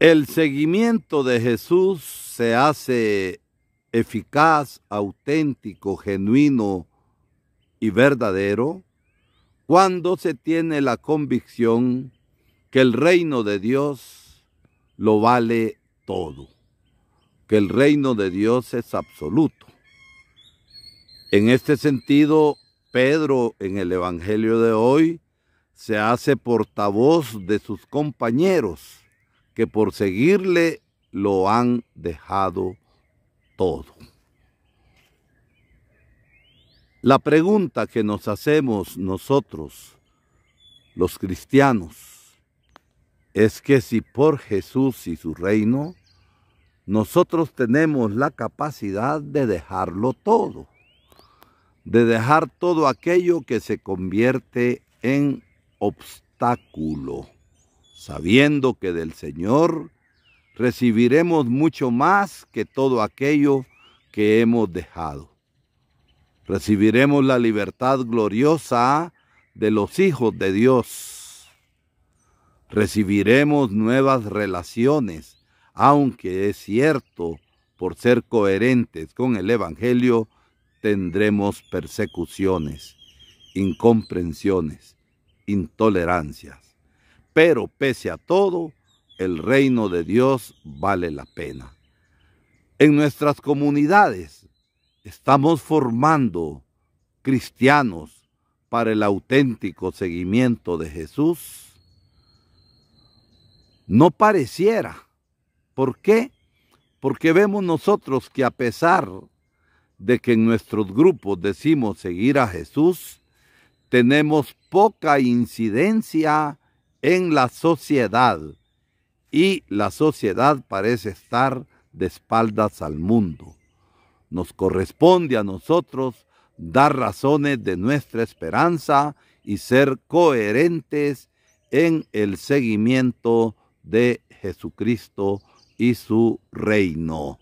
El seguimiento de Jesús se hace eficaz, auténtico, genuino y verdadero cuando se tiene la convicción que el reino de Dios lo vale todo, que el reino de Dios es absoluto. En este sentido, Pedro en el Evangelio de hoy se hace portavoz de sus compañeros que por seguirle lo han dejado todo. La pregunta que nos hacemos nosotros, los cristianos, es que si por Jesús y su reino, nosotros tenemos la capacidad de dejarlo todo, de dejar todo aquello que se convierte en obstáculo sabiendo que del Señor recibiremos mucho más que todo aquello que hemos dejado. Recibiremos la libertad gloriosa de los hijos de Dios. Recibiremos nuevas relaciones, aunque es cierto, por ser coherentes con el Evangelio, tendremos persecuciones, incomprensiones, intolerancias pero pese a todo, el reino de Dios vale la pena. En nuestras comunidades estamos formando cristianos para el auténtico seguimiento de Jesús. No pareciera. ¿Por qué? Porque vemos nosotros que a pesar de que en nuestros grupos decimos seguir a Jesús, tenemos poca incidencia en la sociedad y la sociedad parece estar de espaldas al mundo. Nos corresponde a nosotros dar razones de nuestra esperanza y ser coherentes en el seguimiento de Jesucristo y su reino.